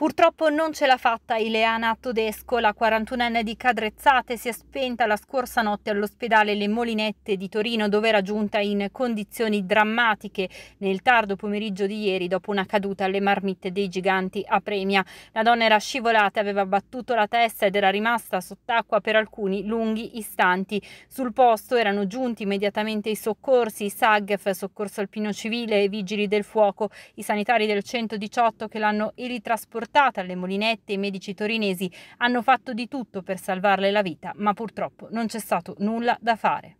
Purtroppo non ce l'ha fatta Ileana Todesco, la 41enne di Cadrezzate, si è spenta la scorsa notte all'ospedale Le Molinette di Torino dove era giunta in condizioni drammatiche nel tardo pomeriggio di ieri dopo una caduta alle marmitte dei giganti a premia. La donna era scivolata, aveva battuto la testa ed era rimasta sott'acqua per alcuni lunghi istanti. Sul posto erano giunti immediatamente i soccorsi, i SAGF, Soccorso Alpino Civile e Vigili del Fuoco, i sanitari del 118 che l'hanno ritrasportata portata alle molinette, i medici torinesi hanno fatto di tutto per salvarle la vita, ma purtroppo non c'è stato nulla da fare.